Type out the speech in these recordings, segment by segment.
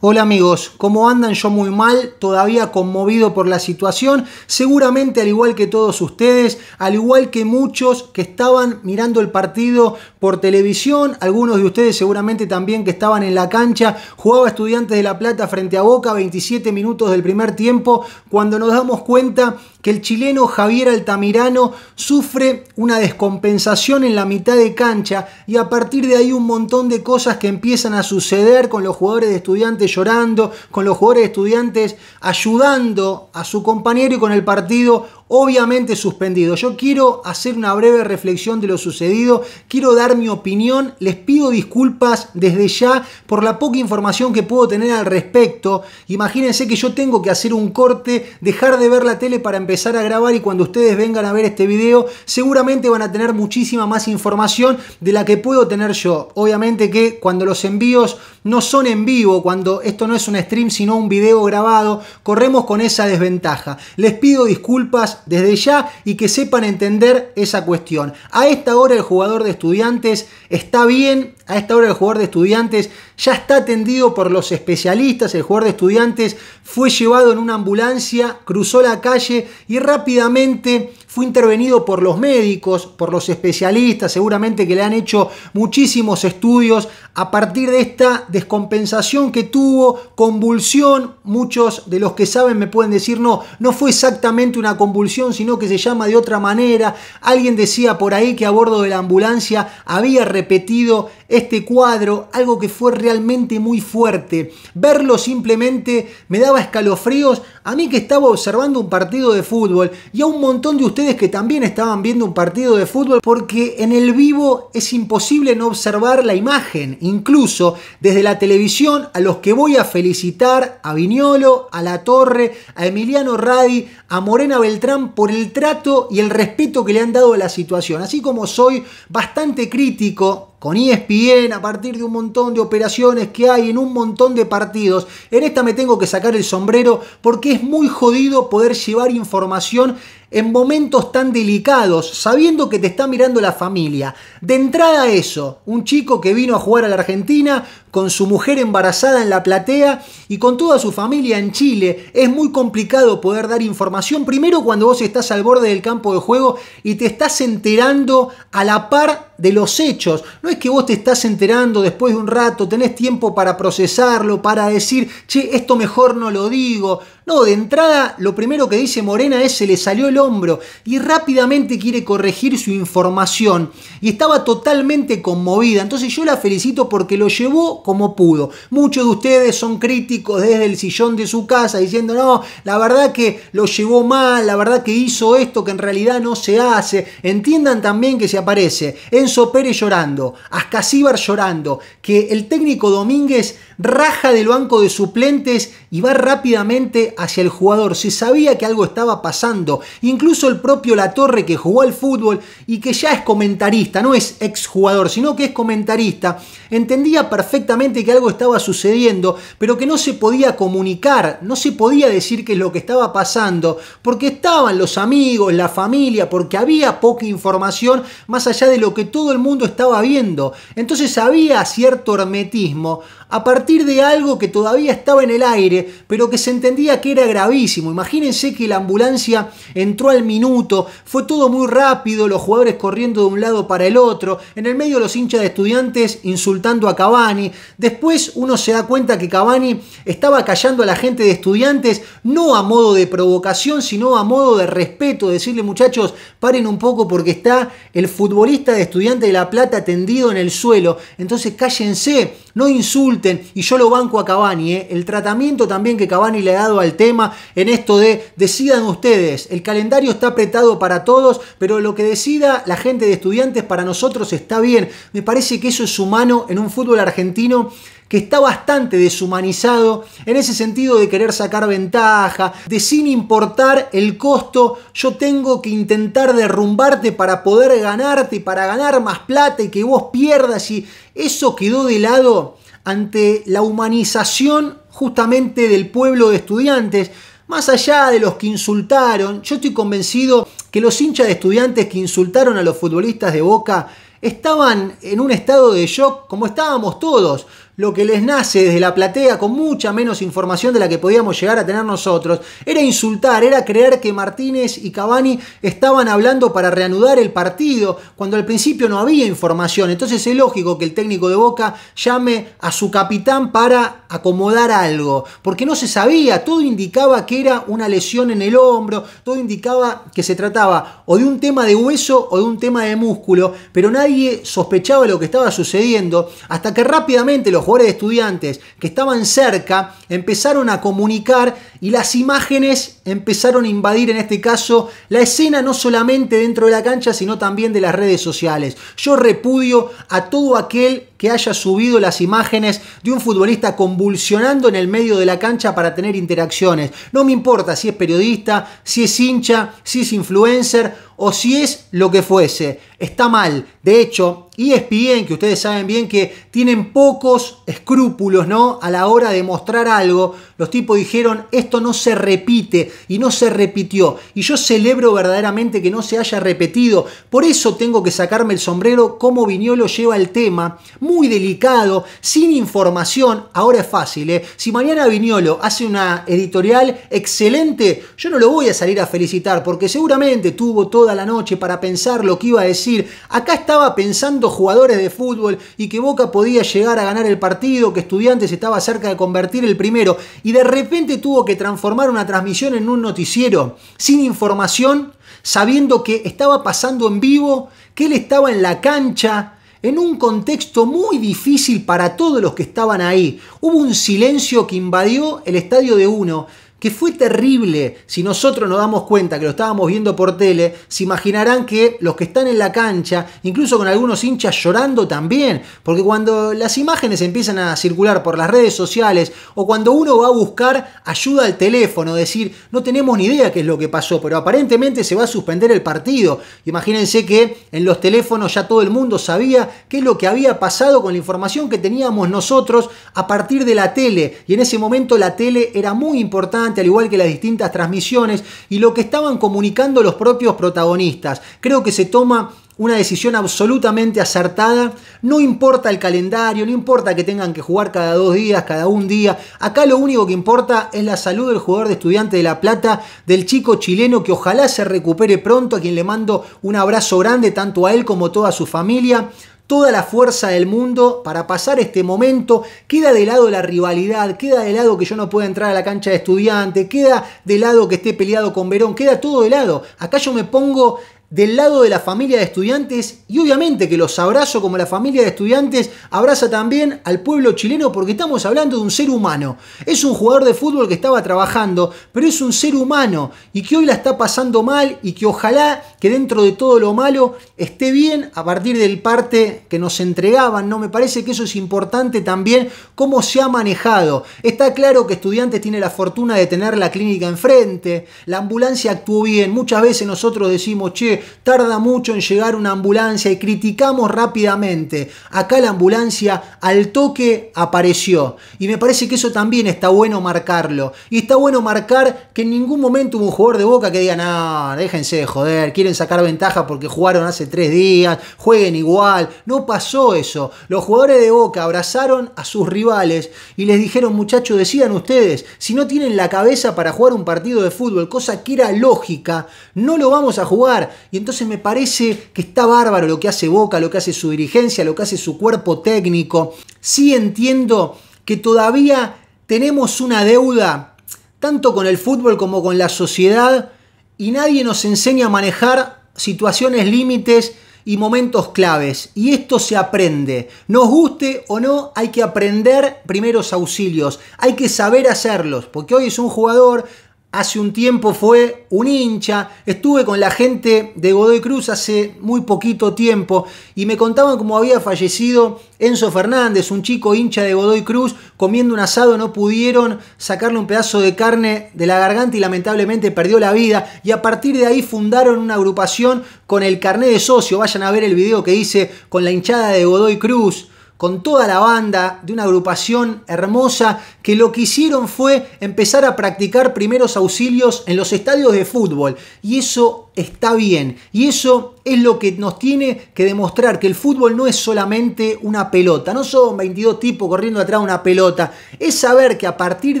Hola amigos, ¿cómo andan? Yo muy mal, todavía conmovido por la situación, seguramente al igual que todos ustedes, al igual que muchos que estaban mirando el partido por televisión, algunos de ustedes seguramente también que estaban en la cancha, jugaba Estudiantes de La Plata frente a Boca, 27 minutos del primer tiempo, cuando nos damos cuenta que el chileno Javier Altamirano sufre una descompensación en la mitad de cancha y a partir de ahí un montón de cosas que empiezan a suceder con los jugadores de Estudiantes llorando, con los jugadores estudiantes ayudando a su compañero y con el partido obviamente suspendido. Yo quiero hacer una breve reflexión de lo sucedido, quiero dar mi opinión, les pido disculpas desde ya por la poca información que puedo tener al respecto. Imagínense que yo tengo que hacer un corte, dejar de ver la tele para empezar a grabar y cuando ustedes vengan a ver este video seguramente van a tener muchísima más información de la que puedo tener yo. Obviamente que cuando los envíos no son en vivo, cuando esto no es un stream sino un video grabado, corremos con esa desventaja. Les pido disculpas desde ya y que sepan entender esa cuestión. A esta hora el jugador de estudiantes está bien a esta hora el jugador de estudiantes ya está atendido por los especialistas. El jugador de estudiantes fue llevado en una ambulancia, cruzó la calle y rápidamente fue intervenido por los médicos, por los especialistas, seguramente que le han hecho muchísimos estudios a partir de esta descompensación que tuvo, convulsión. Muchos de los que saben me pueden decir, no, no fue exactamente una convulsión, sino que se llama de otra manera. Alguien decía por ahí que a bordo de la ambulancia había repetido este cuadro, algo que fue realmente muy fuerte. Verlo simplemente me daba escalofríos a mí que estaba observando un partido de fútbol y a un montón de ustedes que también estaban viendo un partido de fútbol porque en el vivo es imposible no observar la imagen, incluso desde la televisión a los que voy a felicitar, a Viñolo, a La Torre, a Emiliano Radi, a Morena Beltrán por el trato y el respeto que le han dado a la situación. Así como soy bastante crítico con ESPN, a partir de un montón de operaciones que hay en un montón de partidos. En esta me tengo que sacar el sombrero porque es muy jodido poder llevar información en momentos tan delicados, sabiendo que te está mirando la familia. De entrada eso, un chico que vino a jugar a la Argentina con su mujer embarazada en la platea y con toda su familia en Chile, es muy complicado poder dar información, primero cuando vos estás al borde del campo de juego y te estás enterando a la par de los hechos. No es que vos te estás enterando después de un rato, tenés tiempo para procesarlo, para decir, che, esto mejor no lo digo. No, de entrada lo primero que dice Morena es se le salió el hombro y rápidamente quiere corregir su información y estaba totalmente conmovida. Entonces yo la felicito porque lo llevó como pudo. Muchos de ustedes son críticos desde el sillón de su casa diciendo, no, la verdad que lo llevó mal, la verdad que hizo esto que en realidad no se hace. Entiendan también que se aparece Enzo Pérez llorando, Ascasíbar llorando, que el técnico Domínguez raja del banco de suplentes y va rápidamente hacia el jugador. Se sabía que algo estaba pasando y Incluso el propio Latorre que jugó al fútbol y que ya es comentarista, no es exjugador, sino que es comentarista, entendía perfectamente que algo estaba sucediendo, pero que no se podía comunicar, no se podía decir qué es lo que estaba pasando, porque estaban los amigos, la familia, porque había poca información más allá de lo que todo el mundo estaba viendo. Entonces había cierto hermetismo a partir de algo que todavía estaba en el aire, pero que se entendía que era gravísimo. Imagínense que la ambulancia entró al minuto, fue todo muy rápido, los jugadores corriendo de un lado para el otro, en el medio los hinchas de estudiantes insultando a Cavani, después uno se da cuenta que Cavani estaba callando a la gente de estudiantes, no a modo de provocación, sino a modo de respeto, decirle muchachos, paren un poco porque está el futbolista de estudiante de La Plata tendido en el suelo, entonces cállense, no insulten, y yo lo banco a Cavani, eh. el tratamiento también que Cavani le ha dado al tema en esto de decidan ustedes, el calendario está apretado para todos, pero lo que decida la gente de estudiantes para nosotros está bien. Me parece que eso es humano en un fútbol argentino que está bastante deshumanizado en ese sentido de querer sacar ventaja, de sin importar el costo, yo tengo que intentar derrumbarte para poder ganarte, para ganar más plata y que vos pierdas y eso quedó de lado ante la humanización justamente del pueblo de estudiantes. Más allá de los que insultaron, yo estoy convencido que los hinchas de estudiantes que insultaron a los futbolistas de Boca estaban en un estado de shock como estábamos todos lo que les nace desde la platea con mucha menos información de la que podíamos llegar a tener nosotros, era insultar, era creer que Martínez y Cavani estaban hablando para reanudar el partido, cuando al principio no había información. Entonces es lógico que el técnico de Boca llame a su capitán para acomodar algo, porque no se sabía, todo indicaba que era una lesión en el hombro, todo indicaba que se trataba o de un tema de hueso o de un tema de músculo, pero nadie sospechaba lo que estaba sucediendo hasta que rápidamente los estudiantes que estaban cerca empezaron a comunicar y las imágenes empezaron a invadir en este caso la escena no solamente dentro de la cancha, sino también de las redes sociales. Yo repudio a todo aquel que haya subido las imágenes de un futbolista convulsionando en el medio de la cancha para tener interacciones. No me importa si es periodista, si es hincha, si es influencer o si es lo que fuese. Está mal. De hecho, y e es bien que ustedes saben bien que tienen pocos escrúpulos, ¿no? A la hora de mostrar algo, los tipos dijeron, esto no se repite y no se repitió. Y yo celebro verdaderamente que no se haya repetido. Por eso tengo que sacarme el sombrero como Viñolo lleva el tema, muy delicado, sin información. Ahora es fácil, ¿eh? Si mañana Viñolo hace una editorial excelente, yo no lo voy a salir a felicitar porque seguramente tuvo toda la noche para pensar lo que iba a decir. Acá estaba pensando jugadores de fútbol y que Boca podía llegar a ganar el partido, que Estudiantes estaba cerca de convertir el primero y de repente tuvo que transformar una transmisión en un noticiero, sin información, sabiendo que estaba pasando en vivo, que él estaba en la cancha, en un contexto muy difícil para todos los que estaban ahí. Hubo un silencio que invadió el estadio de uno que fue terrible. Si nosotros nos damos cuenta que lo estábamos viendo por tele, se imaginarán que los que están en la cancha, incluso con algunos hinchas llorando también, porque cuando las imágenes empiezan a circular por las redes sociales o cuando uno va a buscar ayuda al teléfono, decir, no tenemos ni idea qué es lo que pasó, pero aparentemente se va a suspender el partido. Imagínense que en los teléfonos ya todo el mundo sabía qué es lo que había pasado con la información que teníamos nosotros a partir de la tele, y en ese momento la tele era muy importante al igual que las distintas transmisiones y lo que estaban comunicando los propios protagonistas. Creo que se toma una decisión absolutamente acertada. No importa el calendario, no importa que tengan que jugar cada dos días, cada un día. Acá lo único que importa es la salud del jugador de estudiante de La Plata, del chico chileno que ojalá se recupere pronto, a quien le mando un abrazo grande tanto a él como a toda su familia toda la fuerza del mundo para pasar este momento. Queda de lado la rivalidad, queda de lado que yo no pueda entrar a la cancha de estudiante, queda de lado que esté peleado con Verón, queda todo de lado. Acá yo me pongo del lado de la familia de estudiantes y obviamente que los abrazo como la familia de estudiantes abraza también al pueblo chileno porque estamos hablando de un ser humano. Es un jugador de fútbol que estaba trabajando, pero es un ser humano y que hoy la está pasando mal y que ojalá que dentro de todo lo malo esté bien a partir del parte que nos entregaban, ¿no? Me parece que eso es importante también cómo se ha manejado. Está claro que estudiantes tiene la fortuna de tener la clínica enfrente, la ambulancia actuó bien, muchas veces nosotros decimos, che, tarda mucho en llegar una ambulancia y criticamos rápidamente. Acá la ambulancia al toque apareció. Y me parece que eso también está bueno marcarlo. Y está bueno marcar que en ningún momento hubo un jugador de boca que diga, no, déjense de joder, quieren sacar ventaja porque jugaron hace tres días, jueguen igual. No pasó eso. Los jugadores de boca abrazaron a sus rivales y les dijeron, muchachos, Decían ustedes, si no tienen la cabeza para jugar un partido de fútbol, cosa que era lógica, no lo vamos a jugar. Y entonces me parece que está bárbaro lo que hace Boca, lo que hace su dirigencia, lo que hace su cuerpo técnico. Sí entiendo que todavía tenemos una deuda, tanto con el fútbol como con la sociedad, y nadie nos enseña a manejar situaciones límites y momentos claves. Y esto se aprende. Nos guste o no, hay que aprender primeros auxilios. Hay que saber hacerlos. Porque hoy es un jugador hace un tiempo fue un hincha, estuve con la gente de Godoy Cruz hace muy poquito tiempo y me contaban cómo había fallecido Enzo Fernández, un chico hincha de Godoy Cruz, comiendo un asado no pudieron sacarle un pedazo de carne de la garganta y lamentablemente perdió la vida y a partir de ahí fundaron una agrupación con el carné de socio, vayan a ver el video que hice con la hinchada de Godoy Cruz con toda la banda, de una agrupación hermosa, que lo que hicieron fue empezar a practicar primeros auxilios en los estadios de fútbol. Y eso está bien. Y eso es lo que nos tiene que demostrar que el fútbol no es solamente una pelota, no son 22 tipos corriendo atrás de una pelota, es saber que a partir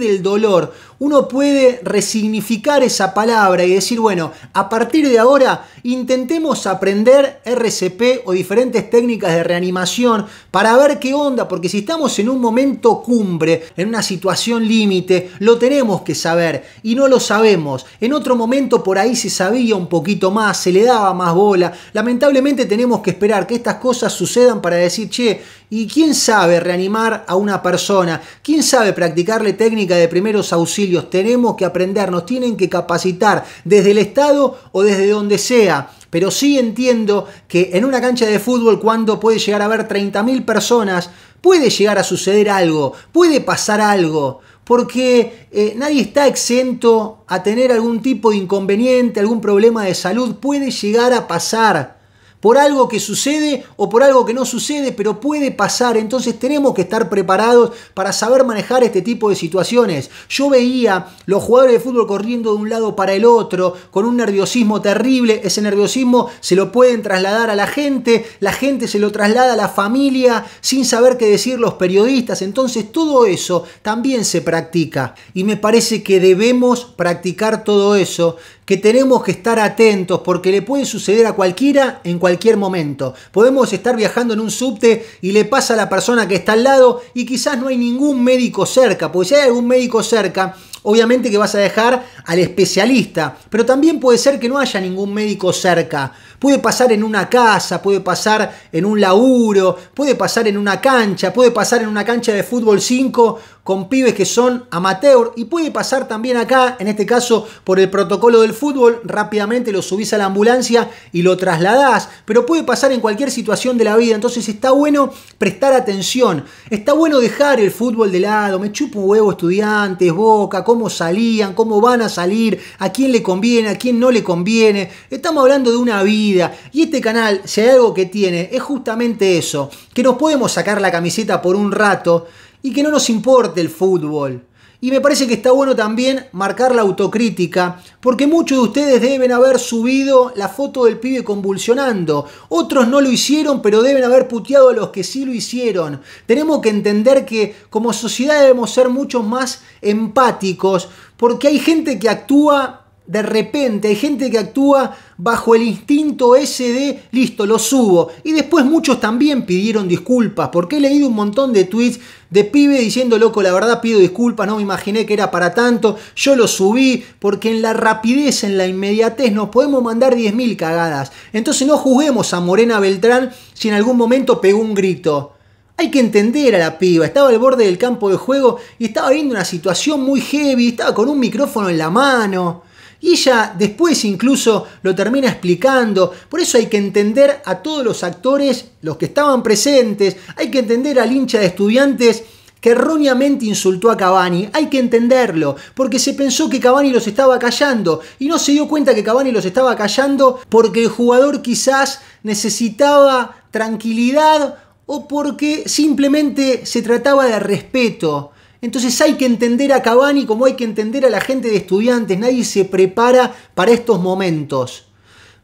del dolor uno puede resignificar esa palabra y decir, bueno, a partir de ahora intentemos aprender RCP o diferentes técnicas de reanimación para ver qué onda, porque si estamos en un momento cumbre, en una situación límite, lo tenemos que saber y no lo sabemos. En otro momento por ahí se sabía un poco más, se le daba más bola. Lamentablemente tenemos que esperar que estas cosas sucedan para decir, che, ¿y quién sabe reanimar a una persona? ¿Quién sabe practicarle técnica de primeros auxilios? Tenemos que aprendernos tienen que capacitar desde el Estado o desde donde sea. Pero sí entiendo que en una cancha de fútbol cuando puede llegar a haber 30.000 personas, puede llegar a suceder algo, puede pasar algo porque eh, nadie está exento a tener algún tipo de inconveniente, algún problema de salud, puede llegar a pasar por algo que sucede o por algo que no sucede, pero puede pasar. Entonces tenemos que estar preparados para saber manejar este tipo de situaciones. Yo veía los jugadores de fútbol corriendo de un lado para el otro, con un nerviosismo terrible. Ese nerviosismo se lo pueden trasladar a la gente, la gente se lo traslada a la familia sin saber qué decir los periodistas. Entonces todo eso también se practica. Y me parece que debemos practicar todo eso que tenemos que estar atentos porque le puede suceder a cualquiera en cualquier momento. Podemos estar viajando en un subte y le pasa a la persona que está al lado y quizás no hay ningún médico cerca, porque si hay algún médico cerca, obviamente que vas a dejar al especialista, pero también puede ser que no haya ningún médico cerca. Puede pasar en una casa, puede pasar en un laburo, puede pasar en una cancha, puede pasar en una cancha de fútbol 5 con pibes que son amateur y puede pasar también acá, en este caso por el protocolo del fútbol, rápidamente lo subís a la ambulancia y lo trasladás, pero puede pasar en cualquier situación de la vida, entonces está bueno prestar atención, está bueno dejar el fútbol de lado, me chupo huevo estudiantes, boca, cómo salían, cómo van a salir, a quién le conviene, a quién no le conviene, estamos hablando de una vida, y este canal, si hay algo que tiene, es justamente eso, que nos podemos sacar la camiseta por un rato y que no nos importe el fútbol. Y me parece que está bueno también marcar la autocrítica, porque muchos de ustedes deben haber subido la foto del pibe convulsionando. Otros no lo hicieron, pero deben haber puteado a los que sí lo hicieron. Tenemos que entender que como sociedad debemos ser mucho más empáticos, porque hay gente que actúa de repente hay gente que actúa bajo el instinto ese de, listo, lo subo. Y después muchos también pidieron disculpas, porque he leído un montón de tweets de pibe diciendo, loco, la verdad pido disculpas, no me imaginé que era para tanto, yo lo subí, porque en la rapidez, en la inmediatez nos podemos mandar 10.000 cagadas. Entonces no juzguemos a Morena Beltrán si en algún momento pegó un grito. Hay que entender a la piba, estaba al borde del campo de juego y estaba viendo una situación muy heavy, estaba con un micrófono en la mano. Y ella después incluso lo termina explicando. Por eso hay que entender a todos los actores, los que estaban presentes, hay que entender al hincha de estudiantes que erróneamente insultó a Cavani. Hay que entenderlo, porque se pensó que Cavani los estaba callando y no se dio cuenta que Cavani los estaba callando porque el jugador quizás necesitaba tranquilidad o porque simplemente se trataba de respeto. Entonces hay que entender a Cabani como hay que entender a la gente de estudiantes. Nadie se prepara para estos momentos.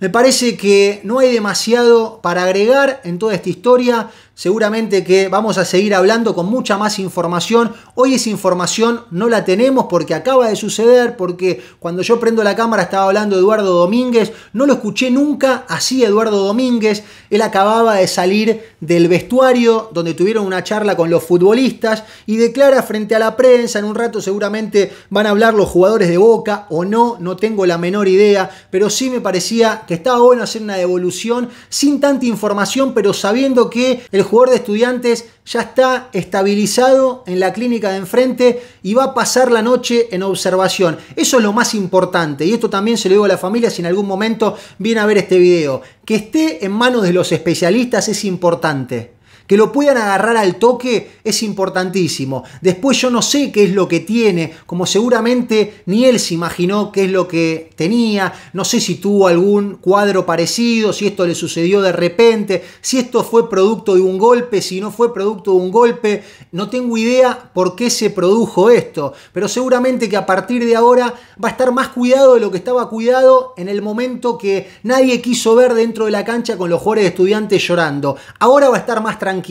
Me parece que no hay demasiado para agregar en toda esta historia. Seguramente que vamos a seguir hablando con mucha más información. Hoy esa información no la tenemos porque acaba de suceder, porque cuando yo prendo la cámara estaba hablando Eduardo Domínguez. No lo escuché nunca así Eduardo Domínguez. Él acababa de salir del vestuario donde tuvieron una charla con los futbolistas y declara frente a la prensa. En un rato seguramente van a hablar los jugadores de Boca o no, no tengo la menor idea, pero sí me parecía que estaba bueno hacer una devolución sin tanta información, pero sabiendo que el el jugador de estudiantes ya está estabilizado en la clínica de enfrente y va a pasar la noche en observación. Eso es lo más importante y esto también se lo digo a la familia si en algún momento viene a ver este video. Que esté en manos de los especialistas es importante que lo puedan agarrar al toque es importantísimo. Después yo no sé qué es lo que tiene, como seguramente ni él se imaginó qué es lo que tenía, no sé si tuvo algún cuadro parecido, si esto le sucedió de repente, si esto fue producto de un golpe, si no fue producto de un golpe, no tengo idea por qué se produjo esto, pero seguramente que a partir de ahora va a estar más cuidado de lo que estaba cuidado en el momento que nadie quiso ver dentro de la cancha con los jugadores de estudiantes llorando. Ahora va a estar más tranquilo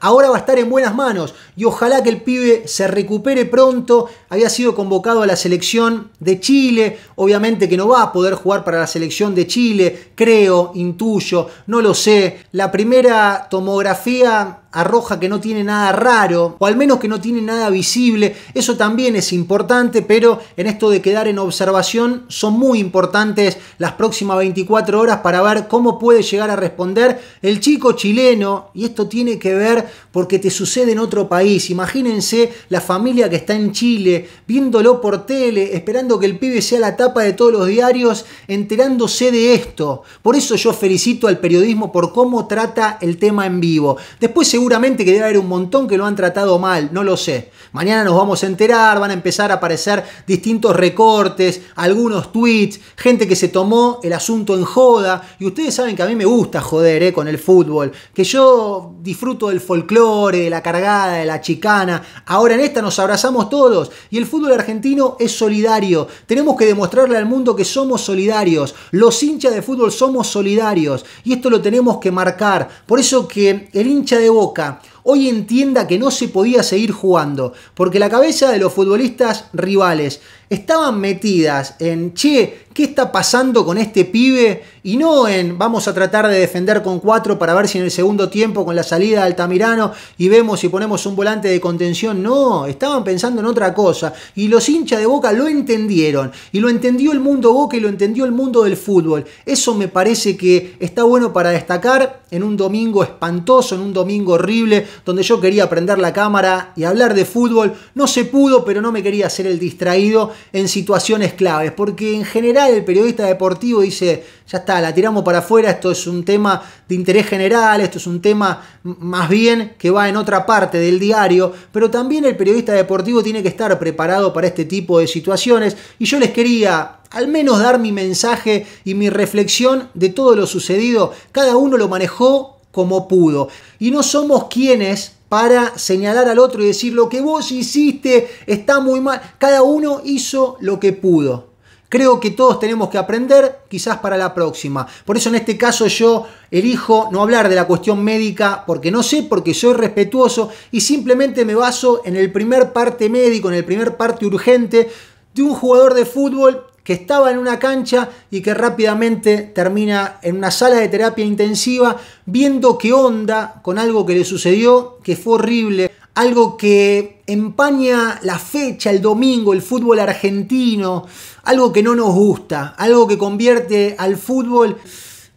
Ahora va a estar en buenas manos y ojalá que el pibe se recupere pronto. Había sido convocado a la selección de Chile, obviamente que no va a poder jugar para la selección de Chile, creo, intuyo, no lo sé. La primera tomografía arroja que no tiene nada raro, o al menos que no tiene nada visible. Eso también es importante, pero en esto de quedar en observación son muy importantes las próximas 24 horas para ver cómo puede llegar a responder el chico chileno. Y esto tiene que ver porque te sucede en otro país. Imagínense la familia que está en Chile, viéndolo por tele, esperando que el pibe sea la tapa de todos los diarios, enterándose de esto. Por eso yo felicito al periodismo por cómo trata el tema en vivo. Después se seguramente que debe haber un montón que lo han tratado mal, no lo sé. Mañana nos vamos a enterar, van a empezar a aparecer distintos recortes, algunos tweets, gente que se tomó el asunto en joda. Y ustedes saben que a mí me gusta joder eh, con el fútbol, que yo disfruto del folclore, de la cargada, de la chicana. Ahora en esta nos abrazamos todos y el fútbol argentino es solidario. Tenemos que demostrarle al mundo que somos solidarios. Los hinchas de fútbol somos solidarios y esto lo tenemos que marcar. Por eso que el hincha de Boca colocar hoy entienda que no se podía seguir jugando, porque la cabeza de los futbolistas rivales estaban metidas en, che, ¿qué está pasando con este pibe? Y no en, vamos a tratar de defender con cuatro para ver si en el segundo tiempo con la salida de Altamirano y vemos si ponemos un volante de contención. No, estaban pensando en otra cosa. Y los hinchas de Boca lo entendieron. Y lo entendió el mundo Boca y lo entendió el mundo del fútbol. Eso me parece que está bueno para destacar en un domingo espantoso, en un domingo horrible, donde yo quería prender la cámara y hablar de fútbol. No se pudo, pero no me quería hacer el distraído en situaciones claves, porque en general el periodista deportivo dice, ya está, la tiramos para afuera, esto es un tema de interés general, esto es un tema más bien que va en otra parte del diario, pero también el periodista deportivo tiene que estar preparado para este tipo de situaciones y yo les quería al menos dar mi mensaje y mi reflexión de todo lo sucedido. Cada uno lo manejó como pudo. Y no somos quienes para señalar al otro y decir lo que vos hiciste está muy mal. Cada uno hizo lo que pudo. Creo que todos tenemos que aprender, quizás para la próxima. Por eso en este caso yo elijo no hablar de la cuestión médica porque no sé, porque soy respetuoso y simplemente me baso en el primer parte médico, en el primer parte urgente de un jugador de fútbol que estaba en una cancha y que rápidamente termina en una sala de terapia intensiva viendo qué onda con algo que le sucedió, que fue horrible, algo que empaña la fecha, el domingo, el fútbol argentino, algo que no nos gusta, algo que convierte al fútbol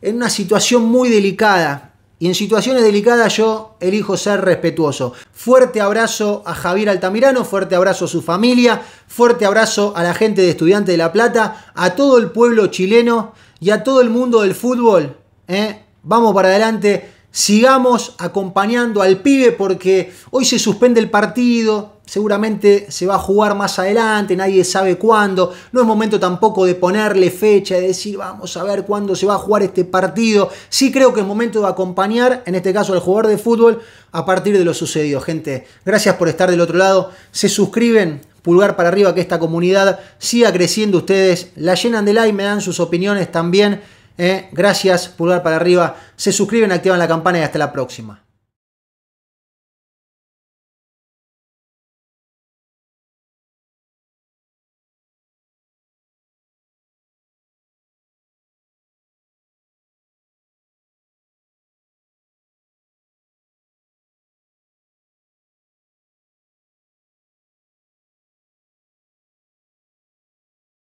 en una situación muy delicada. Y en situaciones delicadas yo elijo ser respetuoso. Fuerte abrazo a Javier Altamirano, fuerte abrazo a su familia, fuerte abrazo a la gente de Estudiante de La Plata, a todo el pueblo chileno y a todo el mundo del fútbol. ¿eh? Vamos para adelante sigamos acompañando al pibe porque hoy se suspende el partido, seguramente se va a jugar más adelante, nadie sabe cuándo, no es momento tampoco de ponerle fecha, y decir vamos a ver cuándo se va a jugar este partido, sí creo que es momento de acompañar, en este caso al jugador de fútbol, a partir de lo sucedido, gente, gracias por estar del otro lado, se suscriben. Pulgar para arriba que esta comunidad siga creciendo ustedes, la llenan de like, me dan sus opiniones también eh, gracias, pulgar para arriba. Se suscriben, activan la campana y hasta la próxima.